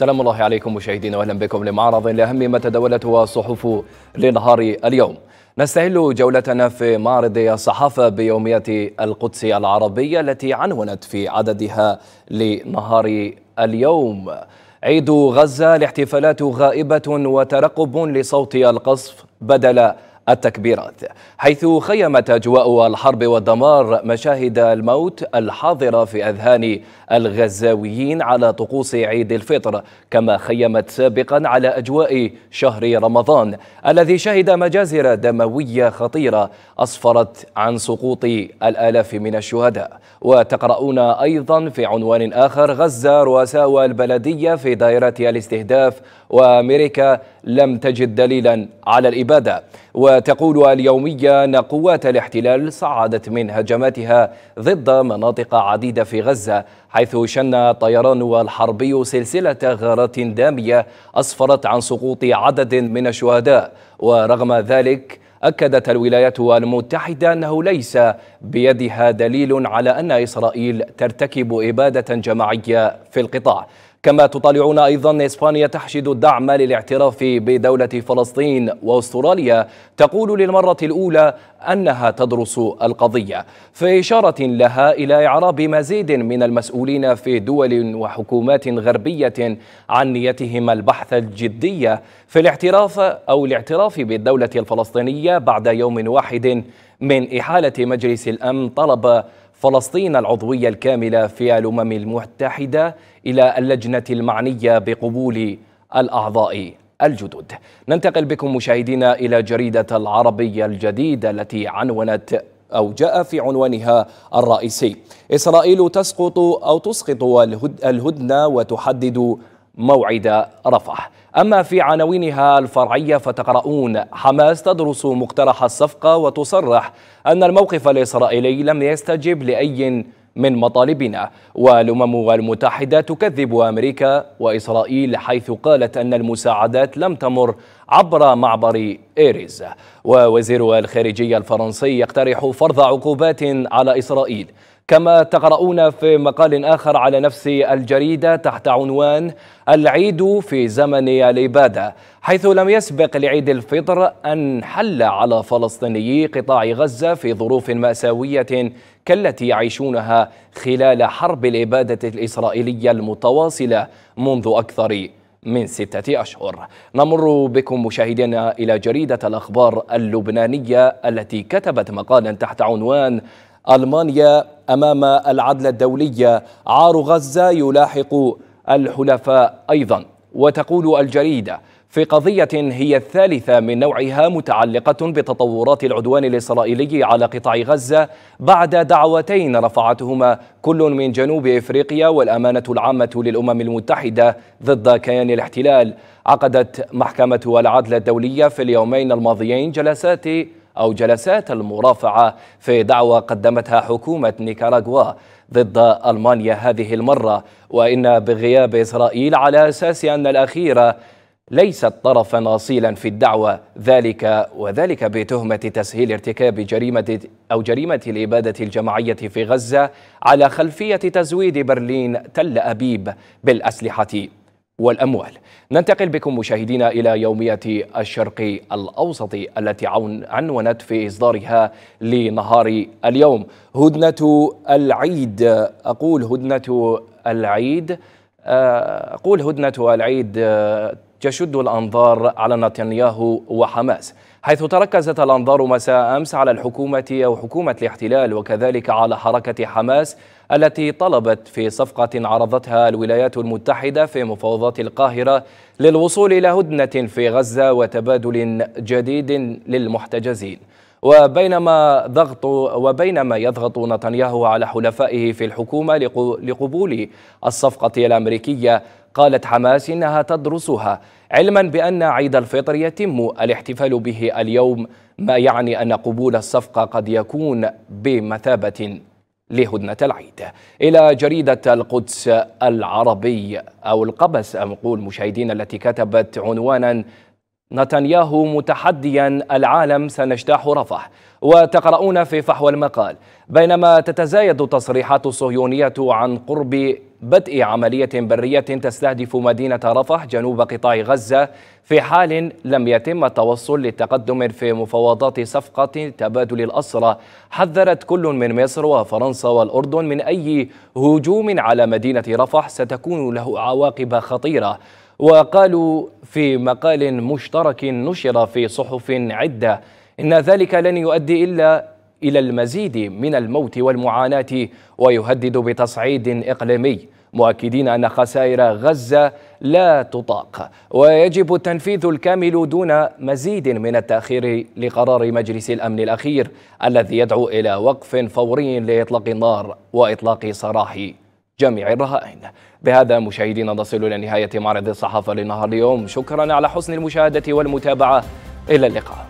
سلام الله عليكم مشاهدينا واهلا بكم لمعرض لاهم ما تداولته الصحف لنهار اليوم. نستهل جولتنا في معرض الصحافة بيومية القدس العربية التي عنونت في عددها لنهار اليوم عيد غزة الاحتفالات غائبة وترقب لصوت القصف بدل التكبيرات حيث خيمت أجواء الحرب والدمار مشاهد الموت الحاضرة في أذهان الغزاويين على طقوس عيد الفطر كما خيمت سابقا على أجواء شهر رمضان الذي شهد مجازر دموية خطيرة أسفرت عن سقوط الآلاف من الشهداء وتقرؤون أيضا في عنوان آخر غزة رؤساء البلدية في دائرة الاستهداف وأمريكا لم تجد دليلا على الإبادة وتقول اليومية أن قوات الاحتلال صعدت من هجماتها ضد مناطق عديدة في غزة حيث شن الطيران الحربي سلسلة غارات دامية أسفرت عن سقوط عدد من الشهداء ورغم ذلك أكدت الولايات المتحدة أنه ليس بيدها دليل على أن إسرائيل ترتكب إبادة جماعية في القطاع كما تطالعون أيضا إسبانيا تحشد الدعم للاعتراف بدولة فلسطين وأستراليا تقول للمرة الأولى أنها تدرس القضية في إشارة لها إلى إعراب مزيد من المسؤولين في دول وحكومات غربية عن نيتهم البحث الجدية في الاعتراف أو الاعتراف بالدولة الفلسطينية بعد يوم واحد من إحالة مجلس الأمن طلب فلسطين العضوية الكاملة في الأمم المتحدة إلى اللجنة المعنية بقبول الأعضاء الجدد ننتقل بكم مشاهدينا إلى جريدة العربية الجديدة التي عنونت أو جاء في عنوانها الرئيسي إسرائيل تسقط أو تسقط الهدنة وتحدد موعد رفح أما في عناوينها الفرعية فتقرؤون حماس تدرس مقترح الصفقة وتصرح أن الموقف الإسرائيلي لم يستجب لأي من مطالبنا والأمم المتحدة تكذب أمريكا وإسرائيل حيث قالت أن المساعدات لم تمر عبر معبر إيريز ووزير الخارجية الفرنسي يقترح فرض عقوبات على إسرائيل كما تقرؤون في مقال آخر على نفس الجريدة تحت عنوان العيد في زمن الإبادة حيث لم يسبق لعيد الفطر أن حل على فلسطيني قطاع غزة في ظروف مأساوية كالتي يعيشونها خلال حرب الإبادة الإسرائيلية المتواصلة منذ أكثر من ستة أشهر نمر بكم مشاهدينا إلى جريدة الأخبار اللبنانية التي كتبت مقالا تحت عنوان ألمانيا أمام العدل الدولي عار غزة يلاحق الحلفاء أيضا وتقول الجريدة في قضية هي الثالثة من نوعها متعلقة بتطورات العدوان الإسرائيلي على قطاع غزة بعد دعوتين رفعتهما كل من جنوب إفريقيا والأمانة العامة للأمم المتحدة ضد كيان الاحتلال عقدت محكمة العدل الدولية في اليومين الماضيين جلسات أو جلسات المرافعة في دعوى قدمتها حكومة نيكاراغوا ضد ألمانيا هذه المرة وإن بغياب إسرائيل على أساس أن الأخيرة ليست طرفا اصيلا في الدعوه ذلك وذلك بتهمه تسهيل ارتكاب جريمه او جريمه الاباده الجماعيه في غزه على خلفيه تزويد برلين تل ابيب بالاسلحه والأموال ننتقل بكم مشاهدينا إلى يومية الشرق الأوسط التي عنونت في إصدارها لنهار اليوم هدنة العيد أقول هدنة العيد آه، أقول هدنة العيد آه، تشد الأنظار على نتنياهو وحماس حيث تركزت الأنظار مساء أمس على الحكومة أو حكومة الاحتلال وكذلك على حركة حماس التي طلبت في صفقة عرضتها الولايات المتحدة في مفاوضات القاهرة للوصول إلى هدنة في غزة وتبادل جديد للمحتجزين وبينما ضغط وبينما يضغط نتنياهو على حلفائه في الحكومة لقبول الصفقة الأمريكية قالت حماس إنها تدرسها علما بأن عيد الفطر يتم الاحتفال به اليوم ما يعني أن قبول الصفقة قد يكون بمثابة لهدنة العيد إلى جريدة القدس العربي أو القبس أمقول مشاهدين التي كتبت عنوانا نتنياهو متحديا العالم سنجتاح رفح وتقرؤون في فحوى المقال بينما تتزايد تصريحات الصهيونية عن قرب بدء عملية برية تستهدف مدينة رفح جنوب قطاع غزة في حال لم يتم التوصل لتقدم في مفاوضات صفقة تبادل الأسرى حذرت كل من مصر وفرنسا والأردن من أي هجوم على مدينة رفح ستكون له عواقب خطيرة وقالوا في مقال مشترك نشر في صحف عدة إن ذلك لن يؤدي إلا إلى المزيد من الموت والمعاناة ويهدد بتصعيد إقليمي مؤكدين أن خسائر غزة لا تطاق ويجب التنفيذ الكامل دون مزيد من التأخير لقرار مجلس الأمن الأخير الذي يدعو إلى وقف فوري لإطلاق النار وإطلاق سراح جميع الرهائن بهذا مشاهدينا نصل إلى نهاية معرض الصحافة لنهار اليوم شكرا على حسن المشاهدة والمتابعة إلى اللقاء